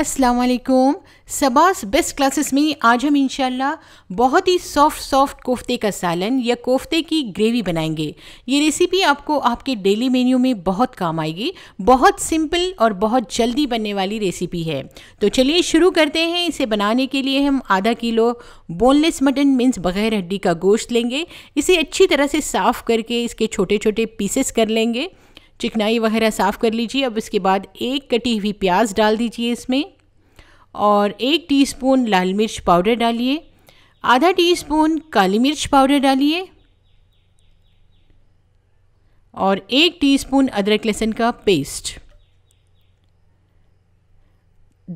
अस्सलाम वालेकुम सबास best classes में आज हम इंशाल्लाह बहुत ही सॉफ्ट सॉफ्ट कोफ्ते का सालन या कोफ्ते की ग्रेवी बनाएंगे ये रेसिपी आपको आपके डेली मेन्यू में बहुत काम आएगी बहुत सिंपल और बहुत जल्दी बनने वाली रेसिपी है तो चलिए शुरू करते हैं इसे बनाने के लिए हम आधा किलो बोनलेस मटन मीन्स बग़ैर हड्डी का गोश्त लेंगे इसे अच्छी तरह से साफ़ करके इसके छोटे छोटे पीसेस कर लेंगे चिकनाई वगैरह साफ़ कर लीजिए अब इसके बाद एक कटी हुई प्याज डाल दीजिए इसमें और एक टीस्पून लाल मिर्च पाउडर डालिए आधा टीस्पून काली मिर्च पाउडर डालिए और एक टीस्पून अदरक लहसुन का पेस्ट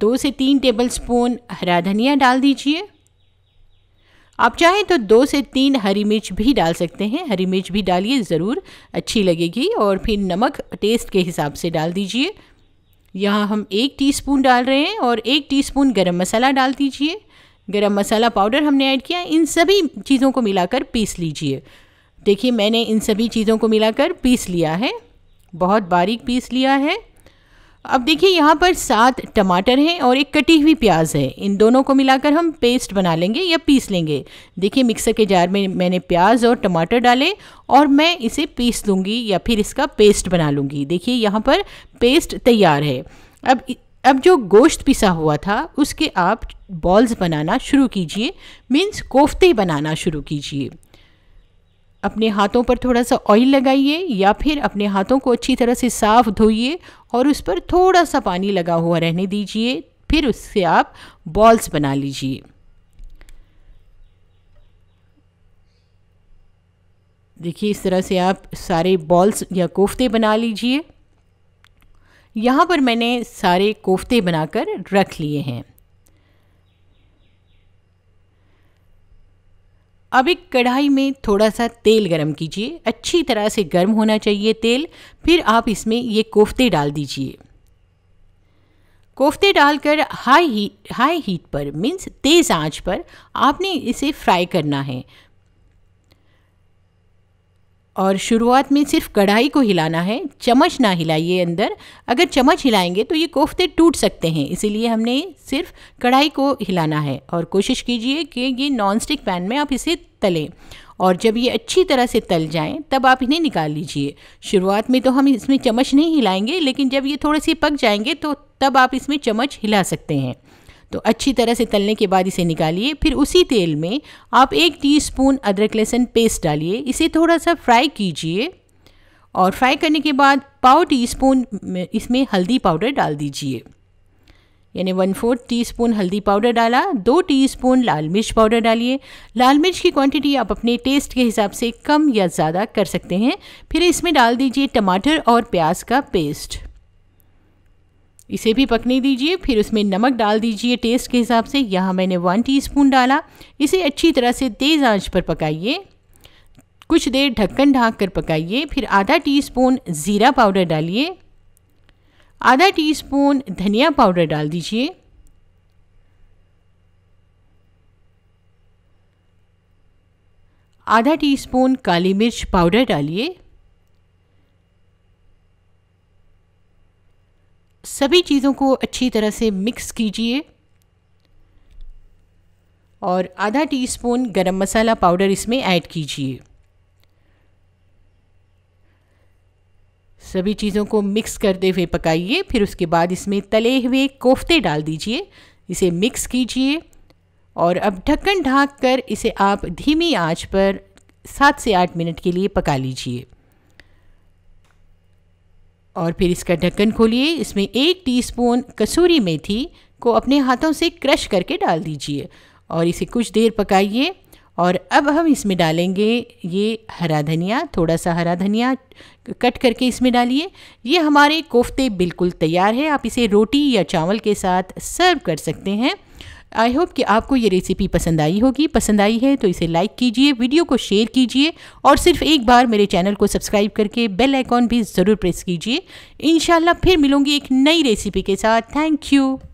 दो से तीन टेबलस्पून हरा धनिया डाल दीजिए आप चाहें तो दो से तीन हरी मिर्च भी डाल सकते हैं हरी मिर्च भी डालिए ज़रूर अच्छी लगेगी और फिर नमक टेस्ट के हिसाब से डाल दीजिए यहाँ हम एक टीस्पून डाल रहे हैं और एक टीस्पून गरम मसाला डाल दीजिए गरम मसाला पाउडर हमने ऐड किया इन सभी चीज़ों को मिलाकर पीस लीजिए देखिए मैंने इन सभी चीज़ों को मिलाकर पीस लिया है बहुत बारीक पीस लिया है अब देखिए यहाँ पर सात टमाटर हैं और एक कटी हुई प्याज है इन दोनों को मिलाकर हम पेस्ट बना लेंगे या पीस लेंगे देखिए मिक्सर के जार में मैंने प्याज और टमाटर डाले और मैं इसे पीस लूँगी या फिर इसका पेस्ट बना लूँगी देखिए यहाँ पर पेस्ट तैयार है अब अब जो गोश्त पिसा हुआ था उसके आप बॉल्स बनाना शुरू कीजिए मीन्स कोफ्ते बनाना शुरू कीजिए अपने हाथों पर थोड़ा सा ऑयल लगाइए या फिर अपने हाथों को अच्छी तरह से साफ धोइए और उस पर थोड़ा सा पानी लगा हुआ रहने दीजिए फिर उससे आप बॉल्स बना लीजिए देखिए इस तरह से आप सारे बॉल्स या कोफ्ते बना लीजिए यहाँ पर मैंने सारे कोफ्ते बनाकर रख लिए हैं अब एक कढ़ाई में थोड़ा सा तेल गरम कीजिए अच्छी तरह से गर्म होना चाहिए तेल फिर आप इसमें ये कोफ्ते डाल दीजिए कोफ्ते डालकर हाई हीट हाई हीट पर मीन्स तेज़ आंच पर आपने इसे फ्राई करना है और शुरुआत में सिर्फ कढ़ाई को हिलाना है चम्मच ना हिलाइए अंदर अगर चम्मच हिलाएंगे तो ये कोफ्ते टूट सकते हैं इसीलिए हमने सिर्फ कढ़ाई को हिलाना है और कोशिश कीजिए कि ये नॉन स्टिक पैन में आप इसे तलें और जब ये अच्छी तरह से तल जाएं तब आप इन्हें निकाल लीजिए शुरुआत में तो हम इसमें चम्मच नहीं हिलाएंगे लेकिन जब ये थोड़े से पक जाएंगे तो तब आप इसमें चम्मच हिला सकते हैं तो अच्छी तरह से तलने के बाद इसे निकालिए फिर उसी तेल में आप एक टीस्पून अदरक लहसुन पेस्ट डालिए इसे थोड़ा सा फ्राई कीजिए और फ्राई करने के बाद पाव टीस्पून इसमें हल्दी पाउडर डाल दीजिए यानी वन फोर्थ टी स्पून हल्दी पाउडर डाला दो टीस्पून लाल मिर्च पाउडर डालिए लाल मिर्च की क्वांटिटी आप अपने टेस्ट के हिसाब से कम या ज़्यादा कर सकते हैं फिर इसमें डाल दीजिए टमाटर और प्याज का पेस्ट इसे भी पकने दीजिए फिर उसमें नमक डाल दीजिए टेस्ट के हिसाब से यहाँ मैंने वन टीस्पून डाला इसे अच्छी तरह से तेज़ आंच पर पकाइए कुछ देर ढक्कन ढाक कर पकाइए फिर आधा टीस्पून ज़ीरा पाउडर डालिए आधा टीस्पून धनिया पाउडर डाल दीजिए आधा टीस्पून काली मिर्च पाउडर डालिए सभी चीज़ों को अच्छी तरह से मिक्स कीजिए और आधा टीस्पून गरम मसाला पाउडर इसमें ऐड कीजिए सभी चीज़ों को मिक्स करते हुए पकाइए फिर उसके बाद इसमें तले हुए कोफ्ते डाल दीजिए इसे मिक्स कीजिए और अब ढक्कन ढाक कर इसे आप धीमी आंच पर सात से आठ मिनट के लिए पका लीजिए और फिर इसका ढक्कन खोलिए इसमें एक टीस्पून कसूरी मेथी को अपने हाथों से क्रश करके डाल दीजिए और इसे कुछ देर पकाइए और अब हम इसमें डालेंगे ये हरा धनिया थोड़ा सा हरा धनिया कट करके इसमें डालिए ये हमारे कोफ्ते बिल्कुल तैयार है आप इसे रोटी या चावल के साथ सर्व कर सकते हैं आई होप कि आपको ये रेसिपी पसंद आई होगी पसंद आई है तो इसे लाइक कीजिए वीडियो को शेयर कीजिए और सिर्फ एक बार मेरे चैनल को सब्सक्राइब करके बेल आइकॉन भी ज़रूर प्रेस कीजिए इन फिर मिलूंगी एक नई रेसिपी के साथ थैंक यू